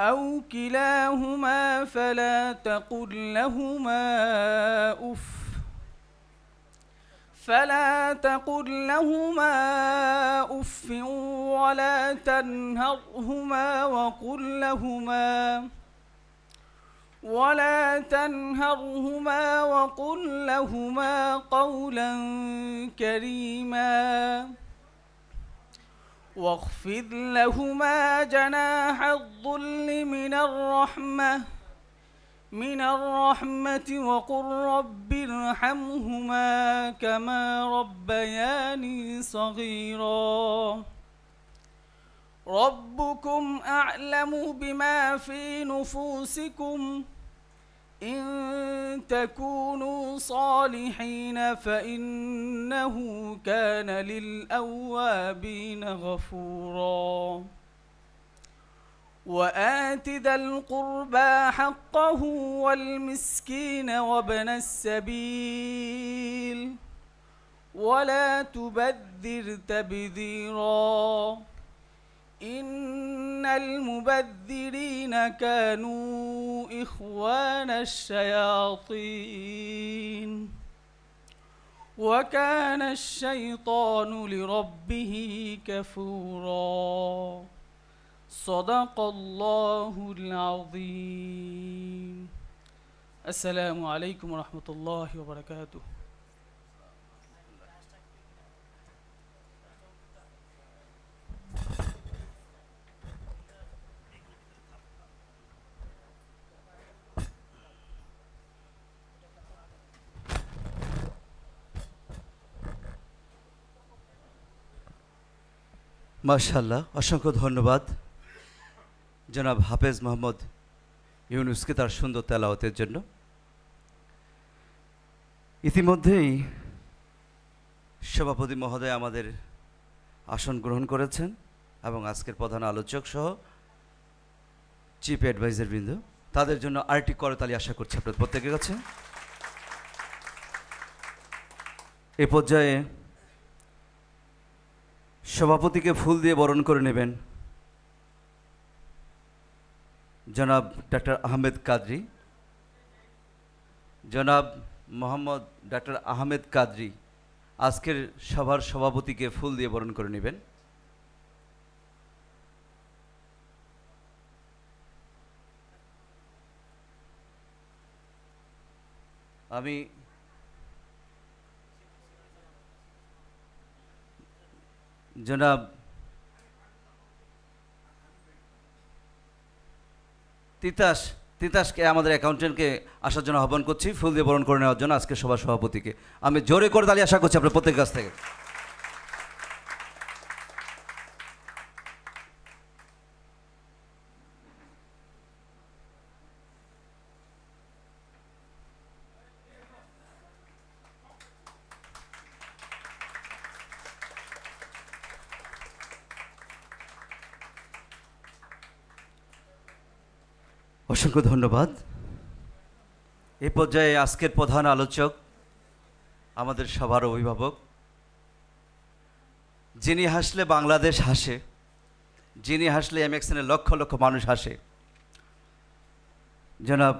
أو كلاهما فلا تقل لهما أف فلا تقل لهما أف ولا تنهرهما وقل لهما ولا تنهرهما وقل لهما قولا كريما واخفض لهما جناح الظل من الرحمة من الرحمة وقل رب ارحمهما كما ربياني صغيرا ربكم أعلم بما في نفوسكم إن تكونوا صالحين فإنه كان للأوابين غفورا وآت ذا القربى حقه والمسكين وابن السبيل ولا تبذر تبذيراً إن المبذرين كانوا إخوان الشياطين وكان الشيطان لربه كفورا صدق الله العظيم السلام عليكم ورحمة الله وبركاته মাশাল্লাহ অসংখ্য ধন্যবাদ জনাব হাফেজ মোহাম্মদ ইউনুসকে তার সুন্দর তেলাওতের জন্য ইতিমধ্যেই সভাপতি মহোদয় আমাদের আসন গ্রহণ করেছেন এবং আজকের প্রধান আলোচক সহ চিফ অ্যাডভাইজার বৃন্দ তাদের জন্য আরেকটি করতালি আশা করছি আপনাদের প্রত্যেকের কাছে এ পর্যায়ে সভাপতিকে ফুল দিয়ে বরণ করে নেবেন জনাব ডাক্তার আহমেদ কাদরি জনাব মোহাম্মদ ডাক্তার আহমেদ কাদরি আজকের সভার সভাপতিকে ফুল দিয়ে বরণ করে নেবেন আমি জনাব তিতাস তিতাসকে আমাদের অ্যাকাউন্টেন্টকে আসার জন্য আহ্বান করছি ফুল দিয়ে বরণ করে নেওয়ার জন্য আজকে সভা সভাপতিকে আমি জোরে করে দাঁড়িয়ে আশা করছি আপনার প্রত্যেক কাছ থেকে অসংখ্য ধন্যবাদ এ পর্যায়ে আজকের প্রধান আলোচক আমাদের সবার অভিভাবক যিনি হাসলে বাংলাদেশ হাসে যিনি হাসলে এম এক্সেনের লক্ষ লক্ষ মানুষ হাসে জনাব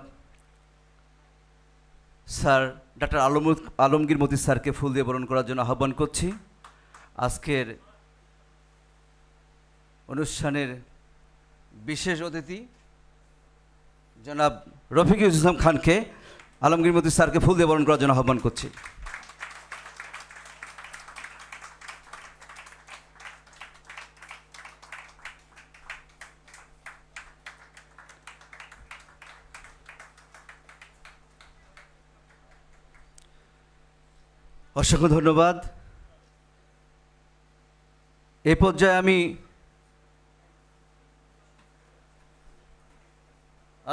স্যার ডাক্তার আলম আলমগীর মতি স্যারকে ফুল দিয়ে বরণ করার জন্য আহ্বান করছি আজকের অনুষ্ঠানের বিশেষ অতিথি জনাব রফিক ইসলাম খানকে আলমগীর মতি স্যারকে ফুল দিয়ে বরণ করার জন্য আহ্বান করছি অসংখ্য ধন্যবাদ এ পর্যায়ে আমি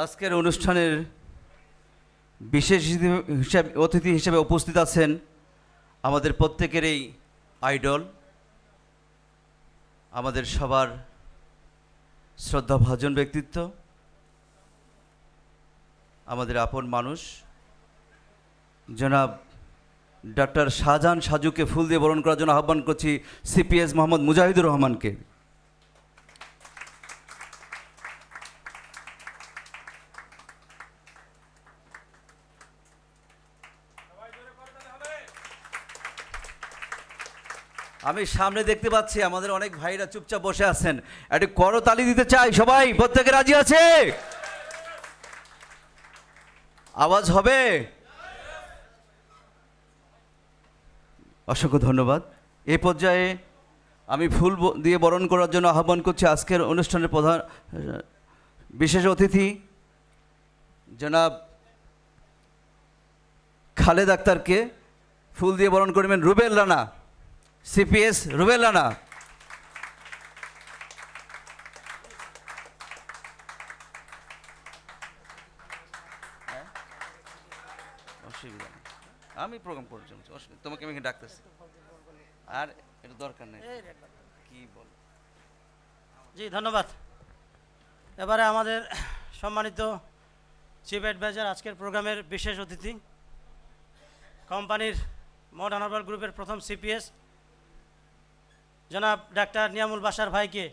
আজকের অনুষ্ঠানের বিশেষ হিসাবে অতিথি হিসেবে উপস্থিত আছেন আমাদের প্রত্যেকেরই আইডল আমাদের সবার শ্রদ্ধাভাজন ব্যক্তিত্ব আমাদের আপন মানুষ জনাব ডাক্তার শাহজাহান সাজুকে ফুল দিয়ে বরণ করার জন্য আহ্বান করছি সিপিএস মোহাম্মদ মুজাহিদুর রহমানকে আমি সামনে দেখতে পাচ্ছি আমাদের অনেক ভাইরা চুপচাপ বসে আছেন একটু করতালি দিতে চাই সবাই প্রত্যেকে রাজি আছে আওয়াজ হবে অসংখ্য ধন্যবাদ এ পর্যায়ে আমি ফুল দিয়ে বরণ করার জন্য আহ্বান করছি আজকের অনুষ্ঠানের প্রধান বিশেষ অতিথি জনাব খালেদ আক্তারকে ফুল দিয়ে বরণ করবেন রুবেল রানা সিপিএস রুবেল হ্যাঁ? অসুবিধা আমি প্রোগ্রাম করছি অসুবিধা তোমাকে আমি ডাকতেছি আর এটা দরকার নেই কি বল জি ধন্যবাদ এবারে আমাদের সম্মানিত চিফ অ্যাডভাইজার আজকের প্রোগ্রামের বিশেষ অতিথি কোম্পানির মডার্ন গ্রুপের প্রথম সিপিএস জনাব ডাক্তার নিয়ামুল বাসার ভাইকে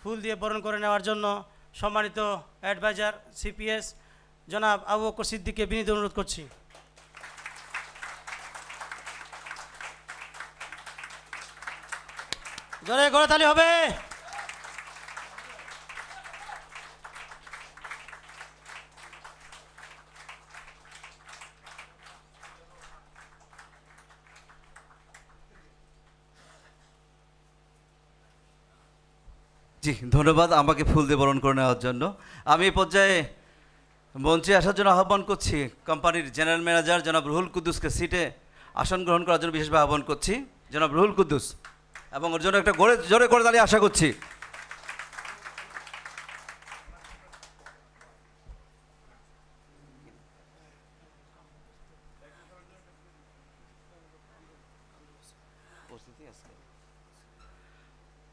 ফুল দিয়ে বরণ করে নেওয়ার জন্য সম্মানিত অ্যাডভাইজার সিপিএস জনাব আবু বকর সিদ্দিককে বিনীত অনুরোধ করছি জোরে গড়াতালি হবে জি ধন্যবাদ আমাকে ফুল দিয়ে বরণ করে নেওয়ার জন্য আমি এই পর্যায়ে মঞ্চে আসার জন্য আহ্বান করছি কোম্পানির জেনারেল ম্যানেজার জনাব রুহুল কুদ্দুসকে সিটে আসন গ্রহণ করার জন্য বিশেষভাবে আহ্বান করছি জনাব রুহুল কুদ্দুস এবং ওর জন্য একটা গড়ে জোরে করে দাঁড়িয়ে আশা করছি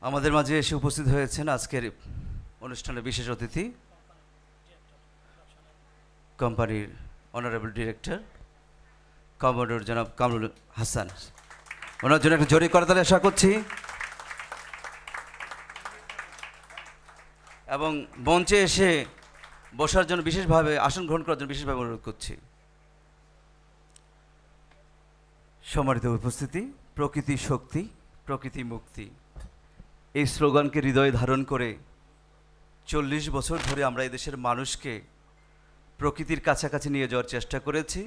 আমাদের মাঝে এসে উপস্থিত হয়েছেন আজকের অনুষ্ঠানের বিশেষ অতিথি কোম্পানির অনারেবল ডিরেক্টর কমোডর জনাব কামরুল হাসান ওনার জন্য একটা জরি তাহলে আশা করছি এবং মঞ্চে এসে বসার জন্য বিশেষভাবে আসন গ্রহণ করার জন্য বিশেষভাবে অনুরোধ করছি সম্মানিত উপস্থিতি প্রকৃতি শক্তি প্রকৃতি মুক্তি এই স্লোগানকে হৃদয়ে ধারণ করে চল্লিশ বছর ধরে আমরা এদেশের মানুষকে প্রকৃতির কাছাকাছি নিয়ে যাওয়ার চেষ্টা করেছি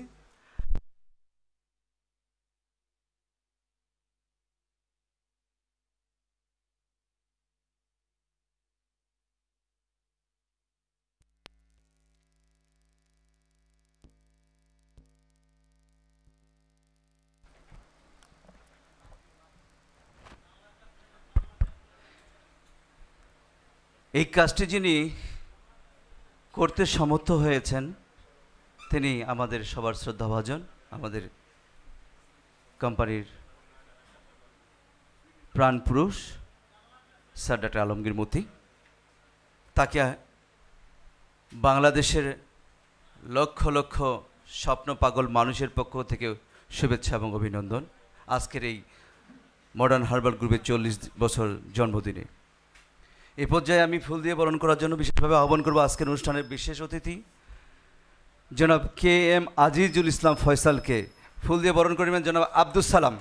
এই কাজটি যিনি করতে সমর্থ হয়েছেন তিনি আমাদের সবার শ্রদ্ধাভাজন আমাদের কোম্পানির প্রাণপুরুষ স্যার ডাক্তার আলমগীর মতি তাকে বাংলাদেশের লক্ষ লক্ষ স্বপ্ন পাগল মানুষের পক্ষ থেকে শুভেচ্ছা এবং অভিনন্দন আজকের এই মডার্ন হার্বাল গ্রুপের চল্লিশ বছর জন্মদিনে এ পর্যায়ে আমি ফুল দিয়ে বরণ করার জন্য বিশেষভাবে আহ্বান করব আজকের অনুষ্ঠানের বিশেষ অতিথি জনাব কে এম আজিজুল ইসলাম ফয়সালকে ফুল দিয়ে বরণ করিবেন জনাব আব্দুল সালাম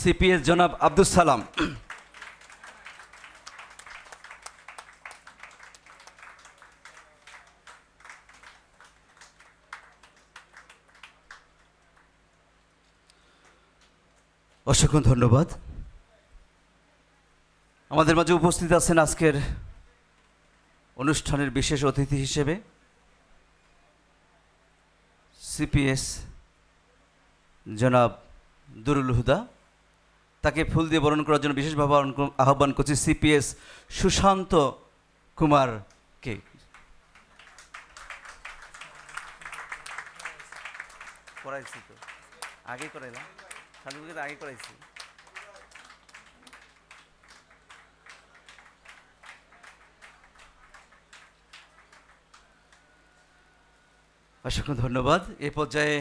সিপিএস জনাব আব্দুল সালাম অসংখ্য ধন্যবাদ আমাদের মাঝে উপস্থিত আছেন আজকের অনুষ্ঠানের বিশেষ অতিথি হিসেবে সিপিএস জনাব দুরুল হুদা তাকে ফুল দিয়ে বরণ করার জন্য বিশেষভাবে আহ্বান করছি সিপিএস সুশান্ত কুমারকে আগে করাইলাম আগে করাইছি অসংখ্য ধন্যবাদ এ পর্যায়ে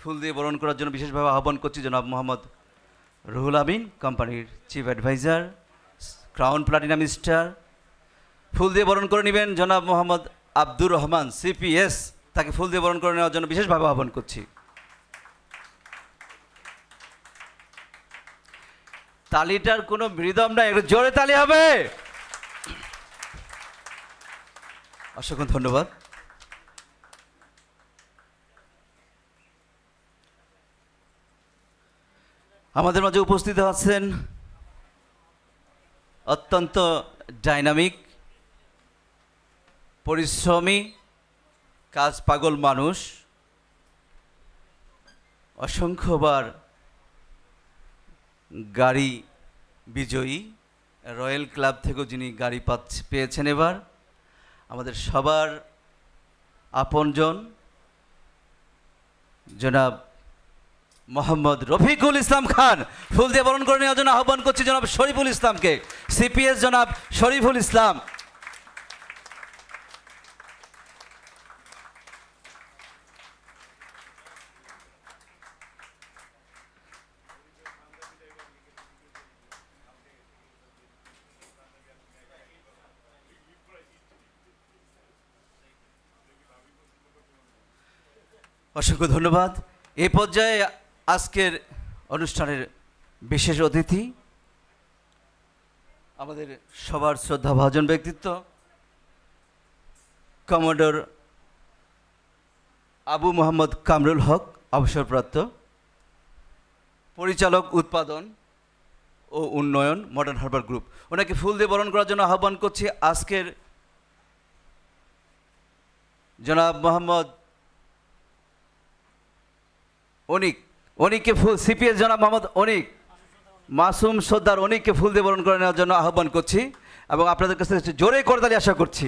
ফুল দিয়ে বরণ করার জন্য বিশেষভাবে আহ্বান করছি জনাব মোহাম্মদ রুহুল আমিন কোম্পানির chief adviser crown platinum star ফুল দিয়ে বরণ করে নেবেন জনাব মোহাম্মদ আব্দুর রহমান সিপিএস তাকে ফুল দিয়ে বরণ করে নেওয়ার জন্য বিশেষভাবে আহ্বান করছি তালিটার কোনো মৃদম নাই একটু জোরে তালি হবে অসংখ্য ধন্যবাদ আমাদের মাঝে উপস্থিত আছেন অত্যন্ত ডাইনামিক পরিশ্রমী কাজ পাগল মানুষ অসংখ্যবার গাড়ি বিজয়ী রয়্যাল ক্লাব থেকেও যিনি গাড়ি পাচ্ছে পেয়েছেন এবার আমাদের সবার আপনজন জনাব মোহাম্মদ রফিকুল ইসলাম খান ফুল দিয়ে বরণ করে নেওয়ার জন্য আহ্বান করছি জনাব শরীফুল ইসলামকে সিপিএস জনাব শরীফুল ইসলাম অসংখ্য ধন্যবাদ এ পর্যায়ে আজকের অনুষ্ঠানের বিশেষ অতিথি আমাদের সবার শ্রদ্ধা ভাজন ব্যক্তিত্ব কমোডর আবু মোহাম্মদ কামরুল হক অবসরপ্রাপ্ত পরিচালক উৎপাদন ও উন্নয়ন মডার্ন হারবার গ্রুপ ওনাকে ফুল দিয়ে বরণ করার জন্য আহ্বান করছি আজকের জনাব মোহাম্মদ অনিক অনিককে ফুল সিপিএস জনাব মোহাম্মদ অনিক মাসুম সর্দার অনিককে ফুল দিয়ে বরণ করে নেওয়ার জন্য আহ্বান করছি এবং আপনাদের কাছে জোরে করতালি আশা করছি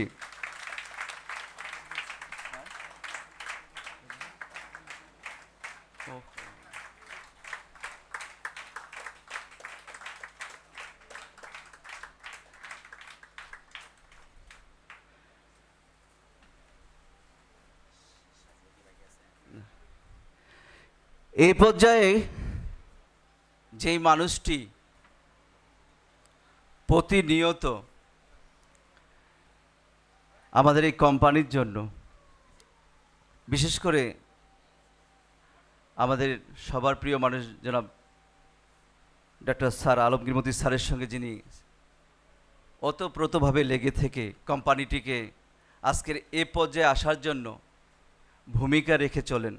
এই পর্যায়ে যেই মানুষটি প্রতিনিয়ত আমাদের এই কোম্পানির জন্য বিশেষ করে আমাদের সবার প্রিয় মানুষ জনাব ডক্টর স্যার আলমগীরমতি স্যারের সঙ্গে যিনি অতপ্রতভাবে লেগে থেকে কোম্পানিটিকে আজকের এ পর্যায়ে আসার জন্য ভূমিকা রেখে চলেন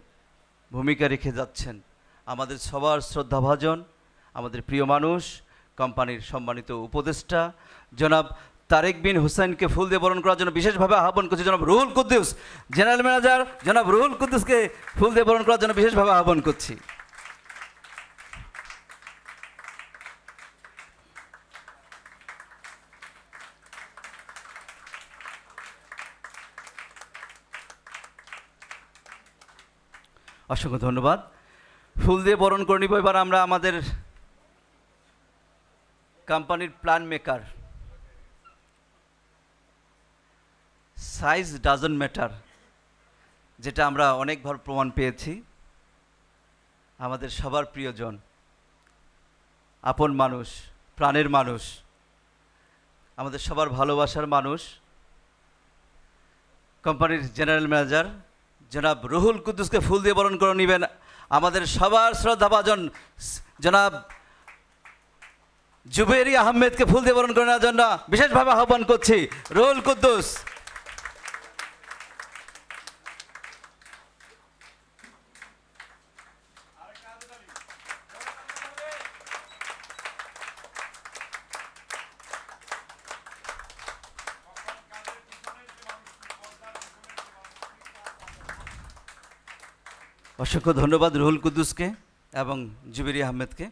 ভূমিকা রেখে যাচ্ছেন আমাদের সবার শ্রদ্ধাভাজন আমাদের প্রিয় মানুষ কোম্পানির সম্মানিত উপদেষ্টা জনাব তারেক বিন হুসাইনকে ফুল দিয়ে বরণ করার জন্য বিশেষভাবে আহ্বান করছি জনাব রুহুল কুদ্দুস জেনারেল ম্যানেজার জনাব রুহুল কুদ্দুসকে ফুল দিয়ে বরণ করার জন্য বিশেষভাবে আহ্বান করছি অসংখ্য ধন্যবাদ ফুল দিয়ে বরণ করে নিব এবার আমরা আমাদের কোম্পানির plan maker size doesn't matter যেটা আমরা অনেকবার প্রমাণ পেয়েছি আমাদের সবার প্রিয়জন আপন মানুষ প্রাণের মানুষ আমাদের সবার ভালোবাসার মানুষ কোম্পানির জেনারেল ম্যানেজার জনাব রুহুল কুদ্দুসকে ফুল দিয়ে বরণ করে নেবেন আমাদের সবার শ্রদ্ধাভাজন জনাব জুবেরি আহমেদকে ফুল দিয়ে বরণ করে নেওয়ার জন্য বিশেষভাবে আহ্বান করছি রুহুল কুদ্দুস অসংখ্য ধন্যবাদ রুহুল কুদ্দুসকে এবং জুবিরি আহমেদকে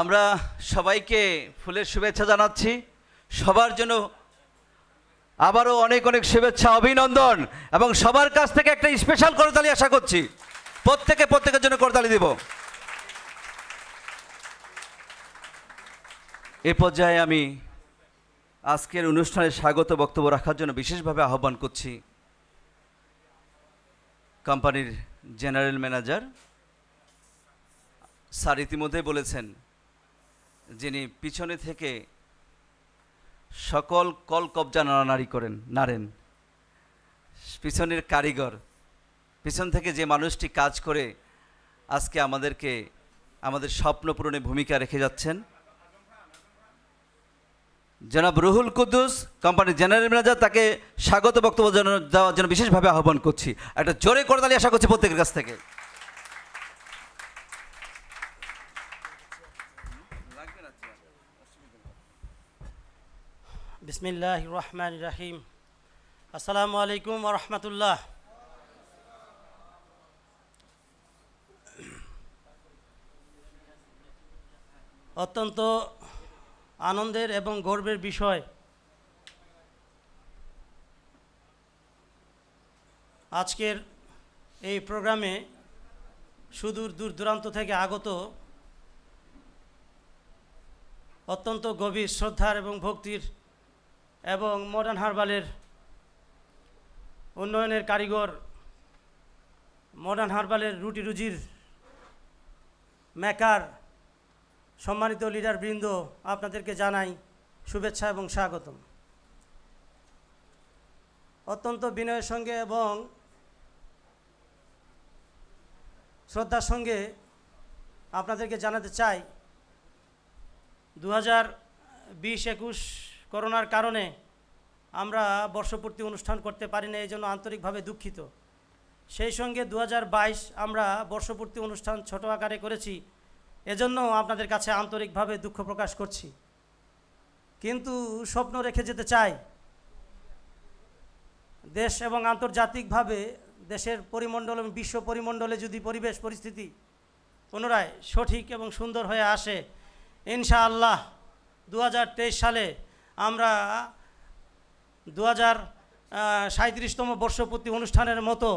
আমরা সবাইকে ফুলের শুভেচ্ছা জানাচ্ছি সবার জন্য আবারও অনেক অনেক শুভেচ্ছা অভিনন্দন এবং সবার কাছ থেকে একটা স্পেশাল করতালি আশা করছি প্রত্যেকে প্রত্যেকের জন্য করতালি দিব এ পর্যায়ে আমি আজকের অনুষ্ঠানে স্বাগত বক্তব্য রাখার জন্য বিশেষভাবে আহ্বান করছি কোম্পানির জেনারেল ম্যানেজার স্যার ইতিমধ্যেই বলেছেন যিনি পিছনে থেকে সকল কল কবজা নাড়ানাড়ি করেন নাড়েন পিছনের কারিগর পিছন থেকে যে মানুষটি কাজ করে আজকে আমাদেরকে আমাদের স্বপ্ন পূরণে ভূমিকা রেখে যাচ্ছেন জনাব রুহুল কুদ্দুস কোম্পানির জেনারেল ম্যানেজার তাকে স্বাগত বক্তব্য দেওয়ার জন্য বিশেষভাবে আহ্বান করছি একটা জোরে করতালি আশা করছি প্রত্যেকের কাছ থেকে বিসমিল্লাহ রহমান রাহিম আসসালামু আলাইকুম রহমতুল্লাহ অত্যন্ত আনন্দের এবং গর্বের বিষয় আজকের এই প্রোগ্রামে সুদূর দূর দূরান্ত থেকে আগত অত্যন্ত গভীর শ্রদ্ধার এবং ভক্তির এবং মডার্ন হারবালের উন্নয়নের কারিগর মডার্ন হারবালের রুটি রুজির মেকার সম্মানিত লিডারবৃন্দ আপনাদেরকে জানাই শুভেচ্ছা এবং স্বাগতম অত্যন্ত বিনয়ের সঙ্গে এবং শ্রদ্ধার সঙ্গে আপনাদেরকে জানাতে চাই দু হাজার বিশ একুশ করোনার কারণে আমরা বর্ষপূর্তি অনুষ্ঠান করতে পারি না এই জন্য আন্তরিকভাবে দুঃখিত সেই সঙ্গে দু আমরা বর্ষপূর্তি অনুষ্ঠান ছোট আকারে করেছি এজন্য আপনাদের কাছে আন্তরিকভাবে দুঃখ প্রকাশ করছি কিন্তু স্বপ্ন রেখে যেতে চাই দেশ এবং আন্তর্জাতিকভাবে দেশের পরিমণ্ডল এবং বিশ্ব পরিমণ্ডলে যদি পরিবেশ পরিস্থিতি পুনরায় সঠিক এবং সুন্দর হয়ে আসে ইনশাআল্লাহ দু সালে আমরা দু হাজার সাঁত্রিশতম বর্ষপূর্তি অনুষ্ঠানের মতো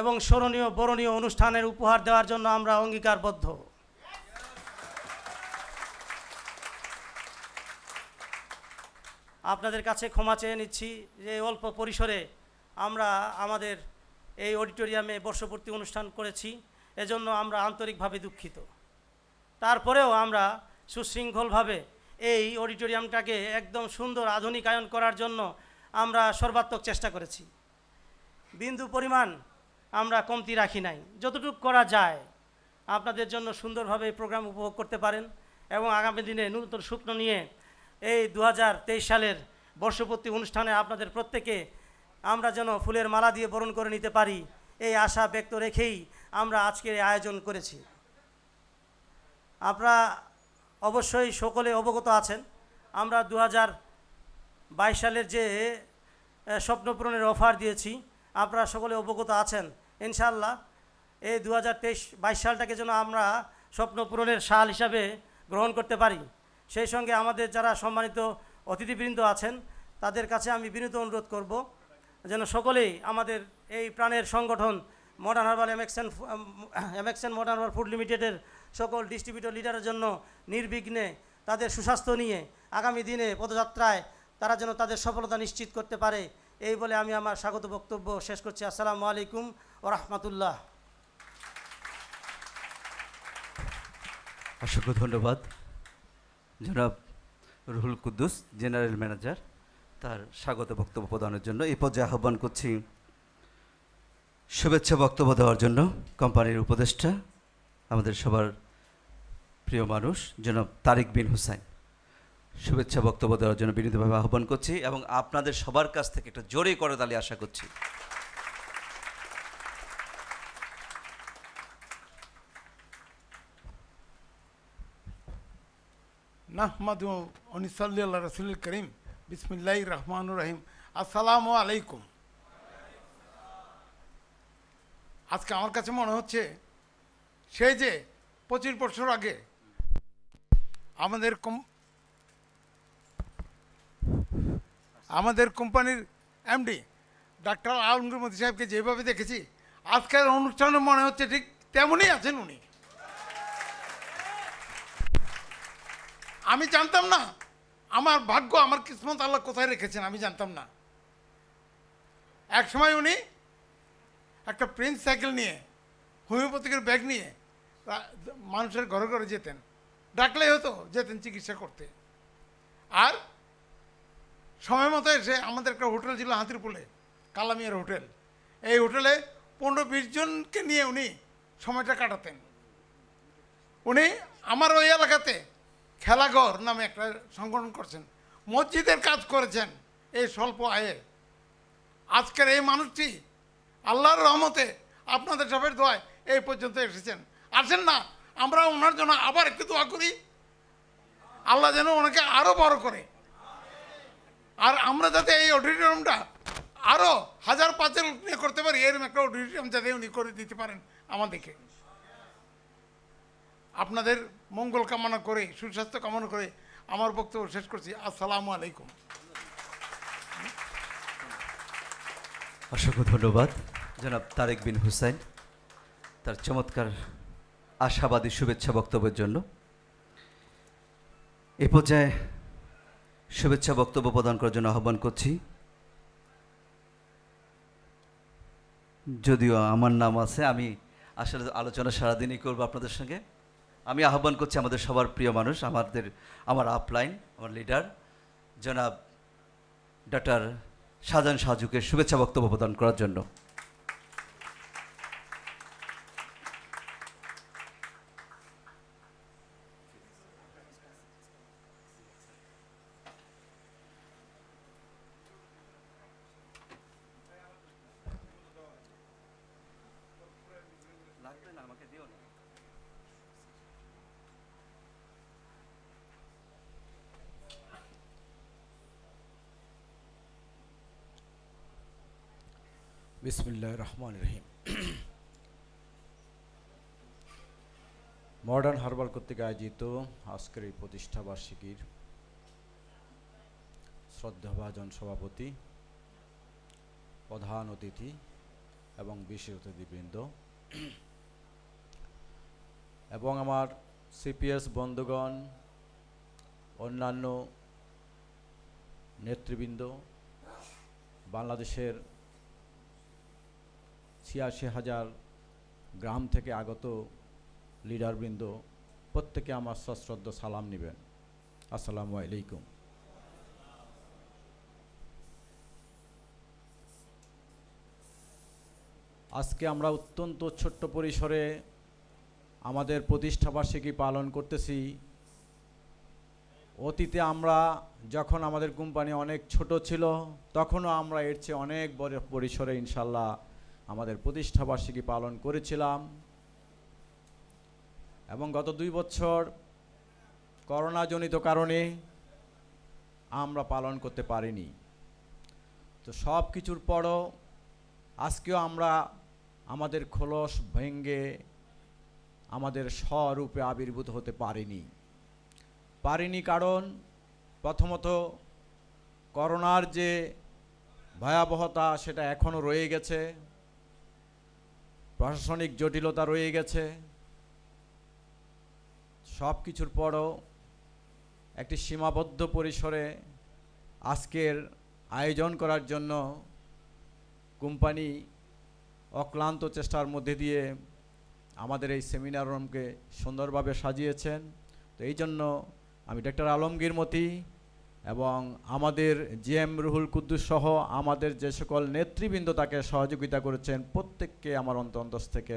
এবং স্মরণীয় বরণীয় অনুষ্ঠানের উপহার দেওয়ার জন্য আমরা অঙ্গীকারবদ্ধ আপনাদের কাছে ক্ষমা চেয়ে নিচ্ছি যে অল্প পরিসরে আমরা আমাদের এই অডিটোরিয়ামে বর্ষপূর্তি অনুষ্ঠান করেছি এজন্য আমরা আন্তরিকভাবে দুঃখিত তারপরেও আমরা সুশৃঙ্খলভাবে এই অডিটোরিয়ামটাকে একদম সুন্দর আধুনিকায়ন করার জন্য আমরা সর্বাত্মক চেষ্টা করেছি বিন্দু পরিমাণ আমরা কমতি রাখি নাই যতটুকু করা যায় আপনাদের জন্য সুন্দরভাবে এই প্রোগ্রাম উপভোগ করতে পারেন এবং আগামী দিনে নূতন শুকনো নিয়ে এই দু সালের বর্ষপূর্তি অনুষ্ঠানে আপনাদের প্রত্যেকে আমরা যেন ফুলের মালা দিয়ে বরণ করে নিতে পারি এই আশা ব্যক্ত রেখেই আমরা আজকের আয়োজন করেছি আপনারা অবশ্যই সকলে অবগত আছেন আমরা দু বাইশ সালের যে স্বপ্নপূরণের অফার দিয়েছি আপনারা সকলে অবগত আছেন ইনশাল্লাহ এই দু হাজার সালটাকে যেন আমরা স্বপ্নপূরণের সাল হিসাবে গ্রহণ করতে পারি সেই সঙ্গে আমাদের যারা সম্মানিত অতিথিবৃন্দ আছেন তাদের কাছে আমি বিনীত অনুরোধ করব যেন সকলেই আমাদের এই প্রাণের সংগঠন modern herbal MXN MXN modern herbal food লিমিটেডের সকল ডিস্ট্রিবিউটর লিডারের জন্য নির্বিঘ্নে তাদের সুস্বাস্থ্য নিয়ে আগামী দিনে পদযাত্রায় তারা যেন তাদের সফলতা নিশ্চিত করতে পারে এই বলে আমি আমার স্বাগত বক্তব্য শেষ করছি আসসালামু আলাইকুম ও রহমতুল্লাহ অসংখ্য ধন্যবাদ জনাব রুহুল কুদ্দুস জেনারেল ম্যানেজার তার স্বাগত বক্তব্য প্রদানের জন্য এই পর্যায়ে আহ্বান করছি শুভেচ্ছা বক্তব্য দেওয়ার জন্য কোম্পানির উপদেষ্টা আমাদের সবার প্রিয় মানুষ জনাব তারিক বিন হুসাইন শুভেচ্ছা বক্তব্য দেওয়ার জন্য বিনীতভাবে আহ্বান করছি এবং আপনাদের সবার কাছ থেকে একটা জোরে করে তালে আশা করছি নাহমাদু অনিসাল্লি আল্লাহ রসুল করিম বিসমিল্লাহ রহমানুর রহিম আসসালামু আলাইকুম আজকে আমার কাছে মনে হচ্ছে সেই যে পঁচিশ বছর আগে আমাদের কোম আমাদের কোম্পানির এমডি ডাক্তার আলমগীর মোদী সাহেবকে যেভাবে দেখেছি আজকের অনুষ্ঠানে মনে হচ্ছে ঠিক তেমনই আছেন উনি আমি জানতাম না আমার ভাগ্য আমার কিসমত আল্লাহ কোথায় রেখেছেন আমি জানতাম না এক সময় উনি একটা প্রিন্স সাইকেল নিয়ে হোমিওপ্যাথিকের ব্যাগ নিয়ে মানুষের ঘরে ঘরে যেতেন ডাকলেই হতো যেতেন চিকিৎসা করতে আর সময় মতো এসে আমাদের একটা হোটেল ছিল হাতিরপুলে কালামিয়ার হোটেল এই হোটেলে পনেরো বিশ জনকে নিয়ে উনি সময়টা কাটাতেন উনি আমার ওই এলাকাতে খেলাঘর নামে একটা সংগঠন করছেন মসজিদের কাজ করেছেন এই স্বল্প আয়ে আজকের এই মানুষটি আল্লাহর রহমতে আপনাদের সবের দোয়ায় এই পর্যন্ত এসেছেন আসেন না আমরা ওনার জন্য আবার একটু দোয়া করি আল্লাহ যেন ওনাকে আরও বড় করে আর আমরা যাতে এই অডিটোরিয়ামটা আরও হাজার পাঁচের নিয়ে করতে পারি এরকম একটা অডিটোরিয়াম যাতে উনি করে দিতে পারেন আমাদেরকে আপনাদের মঙ্গল কামনা করে সুস্বাস্থ্য কামনা করে আমার বক্তব্য শেষ করছি আসসালামু আলাইকুম অসংখ্য ধন্যবাদ জনাব তারেক বিন হুসাইন তার চমৎকার আশাবাদী শুভেচ্ছা বক্তব্যের জন্য এ পর্যায়ে শুভেচ্ছা বক্তব্য প্রদান করার জন্য আহ্বান করছি যদিও আমার নাম আছে আমি আসলে আলোচনা সারাদিনই করবো আপনাদের সঙ্গে আমি আহ্বান করছি আমাদের সবার প্রিয় মানুষ আমাদের আমার আপলাইন আমার লিডার জনাব ডক্টর সাজান সাজুকে শুভেচ্ছা বক্তব্য প্রদান করার জন্য বিসমিল্লাহ রহমান রহিম মডার্ন হার্বাল কর্তৃক আয়োজিত আজকের এই প্রতিষ্ঠাবার্ষিকীর শ্রদ্ধাভাজন সভাপতি প্রধান অতিথি এবং বিশেষ অতিথিবৃন্দ এবং আমার সিপিএস বন্ধুগণ অন্যান্য নেতৃবৃন্দ বাংলাদেশের ছিয়াশি হাজার গ্রাম থেকে আগত লিডারবৃন্দ প্রত্যেকে আমার সশ্রদ্ধ সালাম নেবেন আসসালামু আলাইকুম আজকে আমরা অত্যন্ত ছোট্ট পরিসরে আমাদের প্রতিষ্ঠাবার্ষিকী পালন করতেছি অতীতে আমরা যখন আমাদের কোম্পানি অনেক ছোট ছিল তখনও আমরা এর চেয়ে অনেক বড় পরিসরে ইনশাল্লাহ আমাদের প্রতিষ্ঠাবার্ষিকী পালন করেছিলাম এবং গত দুই বছর করোনাজনিত কারণে আমরা পালন করতে পারিনি তো সব কিছুর পরও আজকেও আমরা আমাদের খোলস ভেঙ্গে আমাদের স্বরূপে আবির্ভূত হতে পারিনি পারিনি কারণ প্রথমত করোনার যে ভয়াবহতা সেটা এখনও রয়ে গেছে প্রশাসনিক জটিলতা রয়ে গেছে সব কিছুর পরও একটি সীমাবদ্ধ পরিসরে আজকের আয়োজন করার জন্য কোম্পানি অক্লান্ত চেষ্টার মধ্যে দিয়ে আমাদের এই সেমিনার রুমকে সুন্দরভাবে সাজিয়েছেন তো এই জন্য আমি ডক্টর আলমগীর মতি এবং আমাদের জি এম রুহুল কুদ্দুস সহ আমাদের যে সকল নেতৃবৃন্দ তাকে সহযোগিতা করেছেন প্রত্যেককে আমার অন্ত অন্তঃস থেকে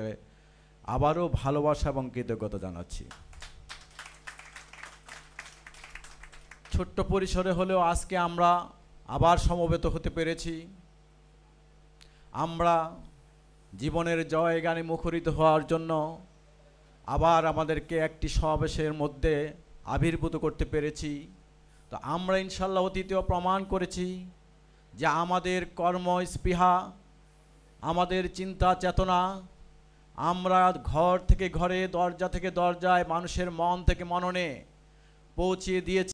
আবারও ভালোবাসা এবং কৃতজ্ঞতা জানাচ্ছি ছোট্ট পরিসরে হলেও আজকে আমরা আবার সমবেত হতে পেরেছি আমরা জীবনের জয় গানে মুখরিত হওয়ার জন্য আবার আমাদেরকে একটি সমাবেশের মধ্যে আবির্ভূত করতে পেরেছি তো আমরা ইনশাল্লাহ অতীতেও প্রমাণ করেছি যে আমাদের কর্ম স্পৃহা আমাদের চিন্তা চেতনা আমরা ঘর থেকে ঘরে দরজা থেকে দরজায় মানুষের মন থেকে মননে পৌঁছিয়ে দিয়েছি